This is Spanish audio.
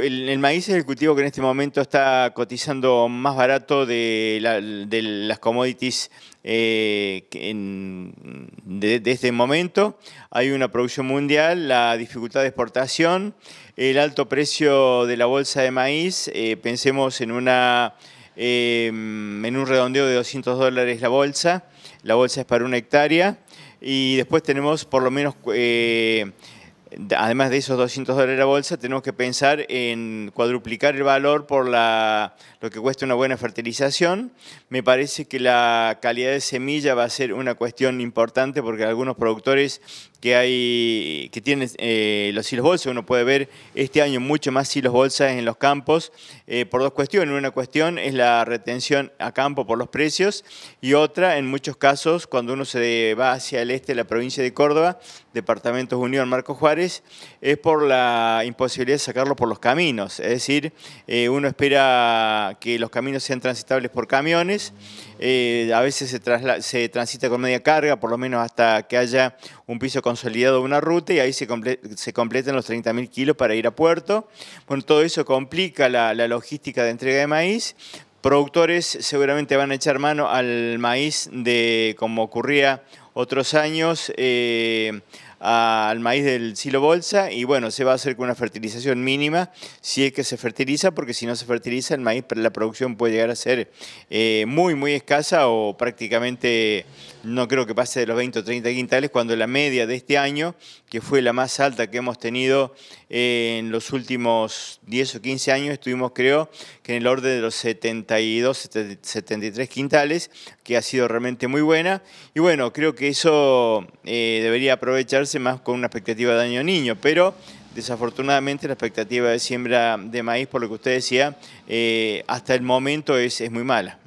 El, maíz es el cultivo que en este momento está cotizando más barato de, las commodities eh, de, este momento. Hay una producción mundial, la dificultad de exportación, el alto precio de la bolsa de maíz. Eh, pensemos en, una, em, en un redondeo de 200 dólares la bolsa. La bolsa es para una hectárea. Y después tenemos por lo menos eh, además de esos 200 dólares a bolsa, tenemos que pensar en cuadruplicar el valor por la, lo que cuesta una buena fertilización. Me parece que la calidad de semilla va a ser una cuestión importante porque algunos productores que hay, que tienen eh, los silos bolsa. Uno puede ver este año mucho más silos bolsas en los campos eh, por dos cuestiones. Una cuestión es la retención a campo por los precios y otra, en muchos casos, cuando uno se va hacia el este de la provincia de Córdoba, Departamentos Unión Marco Juárez, es por la imposibilidad de sacarlo por los caminos. Es decir, eh, uno espera que los caminos sean transitables por camiones. a veces se, se transita con media carga, por lo menos hasta que haya un piso con consolidado una ruta y ahí se, completan los 30.000 kilos para ir a puerto. Bueno, todo eso complica la, logística de entrega de maíz, productores seguramente van a echar mano al maíz de, como ocurría otros años, eh, al maíz del silo bolsa y bueno, se va a hacer con una fertilización mínima si es que se fertiliza, porque si no se fertiliza el maíz, la producción puede llegar a ser eh, muy, muy escasa o prácticamente no creo que pase de los 20 o 30 quintales, cuando la media de este año, que fue la más alta que hemos tenido eh, en los últimos 10 o 15 años, estuvimos creo que en el orden de los 72, 73 quintales, que ha sido realmente muy buena. Y bueno, creo que eso eh, debería aprovechar más con una expectativa de año niño, pero desafortunadamente la expectativa de siembra de maíz, por lo que usted decía, eh, hasta el momento es muy mala.